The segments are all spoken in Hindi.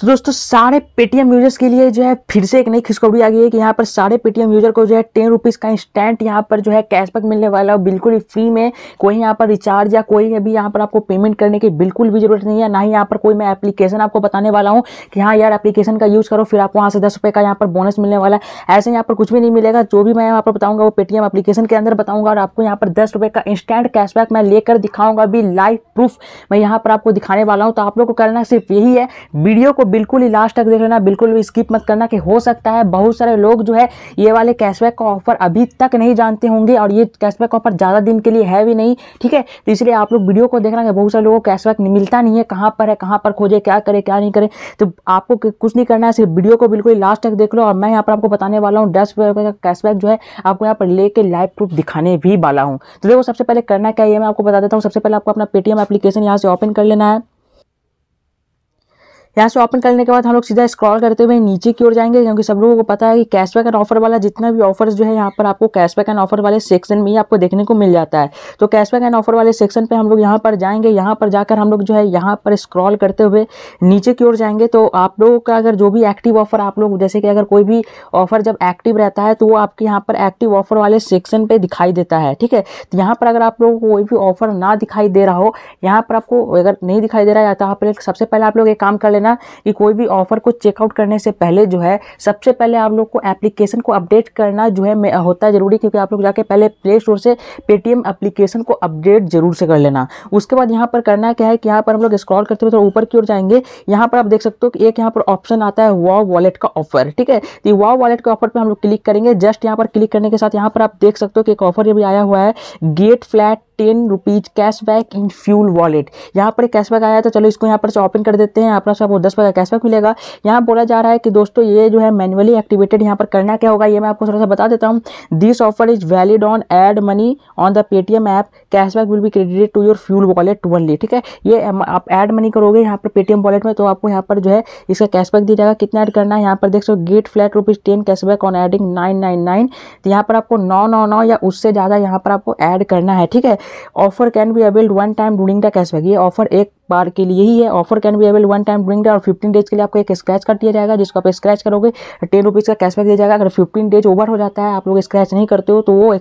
तो दोस्तों सारे पेटीएम यूजर्स के लिए जो है फिर से एक नई खुशखबरी आ गई है कि यहाँ पर सारे पेटीएम यूजर को जो है टेन रुपीज़ का इंस्टेंट यहाँ पर जो है कैशबैक मिलने वाला है बिल्कुल ही फ्री में कोई यहाँ पर रिचार्ज या कोई अभी यहाँ पर आपको पेमेंट करने की बिल्कुल भी जरूरत नहीं है ना ही यहाँ पर कोई मैं एप्लीकेशन आपको बताने वाला हूँ कि हाँ यार एप्लीकेशन का यूज़ करो फिर आपको वहाँ से दस रुपये का यहाँ पर बोनस मिलने वाला है ऐसे यहाँ पर कुछ भी नहीं मिलेगा जो भी मैं यहाँ पर बताऊँगा वो पेटीएम एप्लीकेशन के अंदर बताऊँगा और आपको यहाँ पर दस रुपये का इंस्टेंट कैशबैक मैं लेकर दिखाऊँगा अभी लाइव प्रूफ मैं यहाँ पर आपको दिखाने वाला हूँ तो आप लोग को करना सिर्फ यही है वीडियो को बिल्कुल ही लास्ट तक देख लेना बिल्कुल भी स्किप मत करना कि हो सकता है बहुत सारे लोग जो है ये वाले कैशबैक का ऑफर अभी तक नहीं जानते होंगे और ये कैशबैक ऑफर ज़्यादा दिन के लिए है भी नहीं ठीक है तो इसलिए आप लोग वीडियो को देखना कि बहुत सारे लोगों को कैशबैक मिलता नहीं है कहाँ पर है कहाँ पर खोजे क्या करें क्या नहीं करें तो आपको कुछ नहीं करना है सिर्फ वीडियो को बिल्कुल लास्ट तक देख लो और मैं यहाँ पर आपको बताने वाला हूँ डेस्ट का कैशबैक जो है आपको यहाँ पर लेके लाइव प्रूफ दिखाने भी वाला हूँ तो देखो सबसे पहले करना क्या है मैं आपको बता देता हूँ सबसे पहले आपको अपना पेटीएम एप्लीकेशन यहाँ से ओपन कर लेना है यहाँ से ओपन करने के बाद हम लोग सीधा स्क्रॉल करते हुए नीचे की ओर जाएंगे क्योंकि सब लोगों को पता है कि कैशबैक एंड ऑफर वाला जितना भी ऑफर्स जो है यहाँ पर आपको कैशबैक एंड ऑफर वाले सेक्शन में ही आपको देखने को मिल जाता है तो कैशबैक एंड ऑफर वाले सेक्शन पर हम लोग यहाँ पर जाएंगे यहाँ पर जाकर हम लोग जो है यहाँ पर स्क्रॉल करते हुए नीचे की ओर जाएंगे तो आप लोगों का अगर जो भी एक्टिव ऑफर आप लोग जैसे कि अगर कोई भी ऑफर जब एक्टिव रहता है तो वो आपके यहाँ पर एक्टिव ऑफर वाले सेक्शन पर दिखाई देता है ठीक है तो यहाँ पर अगर आप लोगों को कोई भी ऑफर ना दिखाई दे रहा हो यहाँ पर आपको अगर नहीं दिखाई दे रहा है तो आप सबसे पहले आप लोग एक काम कर लेना लेना कि कोई भी ऑफर को चेकआउट करने से पहले जो है सबसे पहले आप लोग को एप्लीकेशन को अपडेट करना जो है होता है ज़रूरी क्योंकि आप लोग जाके पहले प्ले स्टोर से पेटीएम एप्लीकेशन को अपडेट जरूर से कर लेना उसके बाद यहाँ पर करना क्या है कि यहाँ पर हम लोग स्क्रॉल करते हुए ऊपर की ओर जाएंगे यहाँ पर आप देख सकते हो कि एक यहाँ पर ऑप्शन आता है वाव वॉलेट का ऑफर ठीक है तो वाव वॉलेट के ऑफर पर हम लोग क्लिक करेंगे जस्ट यहाँ पर क्लिक करने के साथ यहाँ पर आप देख सकते हो कि एक ऑफर ये भी आया हुआ है get flat ten rupees cashback in fuel wallet यहाँ पर कैशबैक आया तो चलो इसको यहाँ पर से ओपन कर देते हैं आप आपको दस परसेंट कैशबैक मिलेगा यहाँ बोला जा रहा है कि दोस्तों ये जो है मैनुअली एक्टिवेटेड यहाँ पर करना क्या होगा ये मैं आपको थोड़ा सा बता देता हूँ this offer is valid on add money on the Paytm app cashback will be credited to your fuel wallet only ठीक है ये आप एड मनी करोगे यहाँ पर पेटीएम वॉलेट में तो आपको यहाँ पर जो है इसका कैशबैक दिया जाएगा कितना ऐड करना है यहाँ पर देख so get flat rupees ten cashback on adding nine nine nine तो यहाँ पर आपको नौ नौ नौ या उससे ज़्यादा यहाँ पर आपको ऐड करना है ठीक है offer can be availed one time during the cashback ये ऑफर एक बार के लिए ही है offer can be avail one time during day और फिफ्टीन डेज के लिए आपको एक स्क्रैच कार्ड दिया जाएगा जिसको आप स्क्रैच करोगे टेन रुपीज़ का कैशबैक दिया जाएगा अगर फिफ्टीन डेज ओवर हो जाता है आप लोग स्क्रैच नहीं करते हो तो वो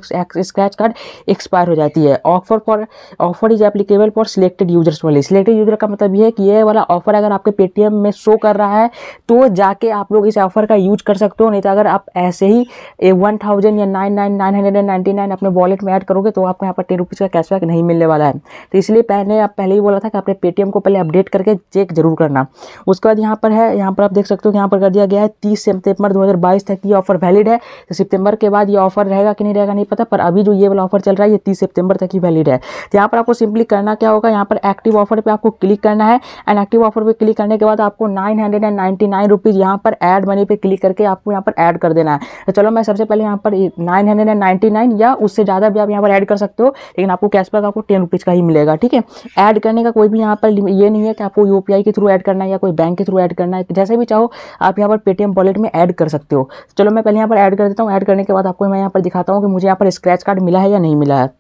स्क्रैच कार्ड एक्सपायर हो जाती है offer for offer is applicable for selected users वाली सिलेक्टेड यूजर का मतलब ये है कि ये वाला ऑफर अगर आपके पेटीएम में शो कर रहा है तो जाके आप लोग इस ऑफर का यूज कर सकते हो नहीं तो अगर आप ऐसे ही वन थाउजेंड या nine nine nine hundred and ninety nine अपने वॉलेट में ऐड करोगे तो आपको यहाँ पर टेन रुपीज़ का कैशबैक नहीं मिलने वाला है तो इसलिए पहले आप पहले ही बोला था कि आपने पेटीएम पेटीएम को पहले अपडेट करके चेक जरूर करना उसके बाद यहाँ पर है यहाँ पर आप देख सकते हो यहाँ पर कर दिया गया है तीस सितंबर दो तक ये ऑफर वैलिड है तो सितंबर के बाद ये ऑफर रहेगा कि नहीं रहेगा नहीं पता पर अभी जो ये वाला ऑफर चल रहा है ये तीस सितंबर तक ही वैलिड है तो यहाँ पर आपको सिंपली करना क्या होगा यहाँ पर एक्टिव ऑफर पर आपको क्लिक करना है एंड एक्टिव ऑफर पर क्लिक करने के बाद आपको nine hundred and ninety nine rupees यहाँ पर एड मनी पर क्लिक करके आपको यहाँ पर ऐड कर देना है तो चलो मैं सबसे पहले यहाँ पर nine hundred and ninety nine या उससे ज़्यादा भी आप यहाँ पर ऐड कर सकते हो लेकिन आपको कैशबैक आपको टेन रुपीज़ का ही मिलेगा ठीक है ऐड करने का कोई भी यहाँ पर पर ये नहीं है कि आपको यू के थ्रू ऐड करना है या कोई बैंक के थ्रू ऐड करना है जैसे भी चाहो आप यहाँ पर पेटीएम वॉलेट में ऐड कर सकते हो चलो मैं पहले यहाँ पर ऐड कर देता हूँ ऐड करने के बाद आपको मैं यहाँ पर दिखाता हूँ कि मुझे यहाँ पर स्क्रैच कार्ड मिला है या नहीं मिला है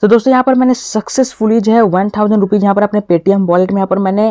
तो दोस्तों यहाँ पर मैंने सक्सेसफुली जो है वन थाउजेंड रुपीज़ यहाँ पर अपने पेटीएम वॉलेट में यहाँ पर मैंने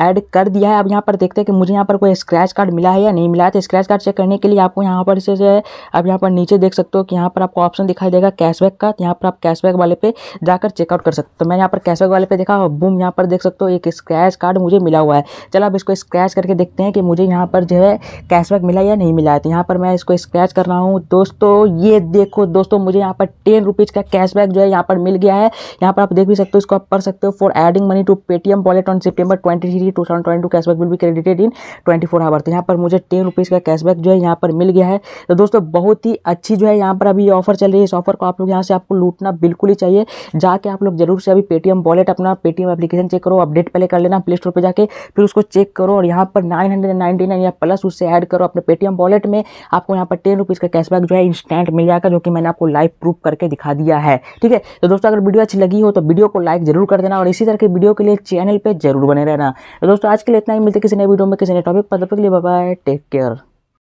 ऐड कर दिया है अब यहाँ पर देखते हैं कि मुझे यहाँ पर कोई स्क्रैच कार्ड मिला है या नहीं मिला है तो स्क्रैच कार्ड चेक करने के लिए आपको यहाँ पर से जो है अब यहाँ पर नीचे देख सकते हो कि यहाँ पर आपको ऑप्शन दिखाई देगा कैशबैक का तो यहाँ पर आप कैशबैक वाले पे जाकर चेकआउट कर सकते हो तो मैंने यहाँ पर कैशबैक वाले पे देखा बुम यहाँ पर देख सकते हो एक स्क्रैच कार्ड मुझे मिला हुआ है चलो अब इसको स्क्रैच करके देखते हैं कि मुझे यहाँ पर जो है कैशबैक मिला या नहीं मिला है तो यहाँ पर मैं इसको स्क्रैच कर रहा हूँ दोस्तों ये देखो दोस्तों मुझे यहाँ पर टेन रुपीज़ का कैशबैक जो है यहाँ पर मिल गया है यहाँ पर आप देख भी सकते हो इसको आप पढ़ सकते हो for adding money to Paytm wallet on September twenty three two thousand twenty two cashback will be credited in twenty four hour तो यहाँ पर मुझे टेन रुपीज़ का कैशबैक जो है यहाँ पर मिल गया है तो दोस्तों बहुत ही अच्छी जो है यहाँ पर अभी ऑफर चल रही है इस ऑफर को आप लोग यहाँ से आपको लूटना बिल्कुल ही चाहिए जाके आप लोग जरूर से अभी पेटीएम वॉलेट अपना पेटीएम एप्लीकेशन चेक करो अपडेट पहले कर लेना प्ले स्टोर पर जाके फिर उसको चेक करो और यहाँ पर नाइन या प्लस उससे ऐड करो अपने पेटीएम वॉलेट में आपको यहाँ पर टेन रुपीज़ का कैशबैक जो है इंस्टेंट मिल जाएगा जो कि मैंने आपको लाइव प्रूफ करके दिखा दिया है ठीक है तो दोस्तों अगर वीडियो अच्छी लगी हो तो वीडियो को लाइक जरूर कर देना और इसी तरह की वीडियो के लिए चैनल पर जरूर बने रहना तो दोस्तों आज के लिए इतना ही मिलते किसी नए वीडियो में किसी नए टॉपिक पर तब तक के लिए बाय टेक केयर